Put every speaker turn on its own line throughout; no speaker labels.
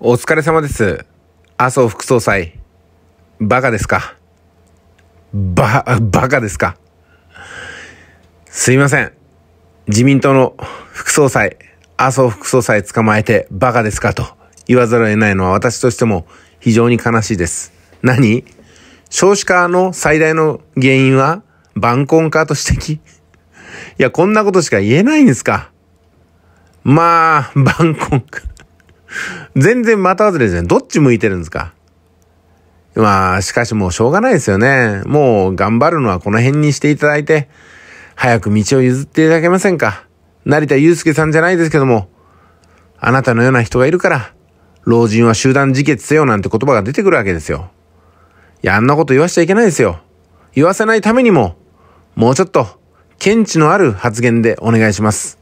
お疲れ様です。麻生副総裁。バカですかバ、バカですかすいません。自民党の副総裁、麻生副総裁捕まえてバカですかと言わざるを得ないのは私としても非常に悲しいです。何少子化の最大の原因は晩婚化と指摘いや、こんなことしか言えないんですか。まあ、晩婚化。全然的外れですね。どっち向いてるんですかまあ、しかしもうしょうがないですよね。もう頑張るのはこの辺にしていただいて、早く道を譲っていただけませんか成田祐介さんじゃないですけども、あなたのような人がいるから、老人は集団自決せよなんて言葉が出てくるわけですよ。いや、あんなこと言わしちゃいけないですよ。言わせないためにも、もうちょっと、見地のある発言でお願いします。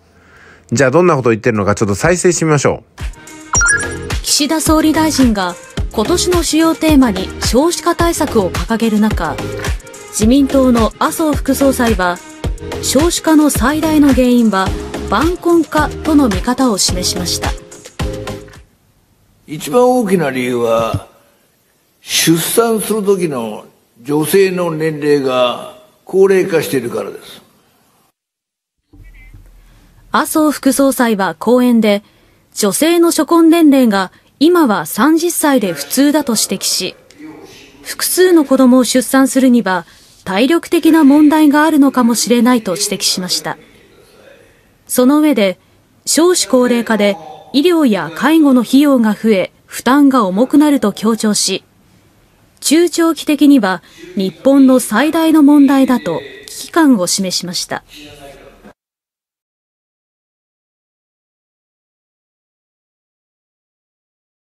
じゃあどんなことを言ってるのかちょっと再生してみましょう。
岸田総理大臣が今年の主要テーマに少子化対策を掲げる中自民党の麻生副総裁は少子化の最大の原因は晩婚化との見方を示しました
一番大きな理由は出産する時の女性の年齢が高齢化しているからです
麻生副総裁は講演で女性の初婚年齢が今は30歳で普通だと指摘し、複数の子供を出産するには体力的な問題があるのかもしれないと指摘しました。その上で、少子高齢化で医療や介護の費用が増え、負担が重くなると強調し、中長期的には日本の最大の問題だと危機感を示しました。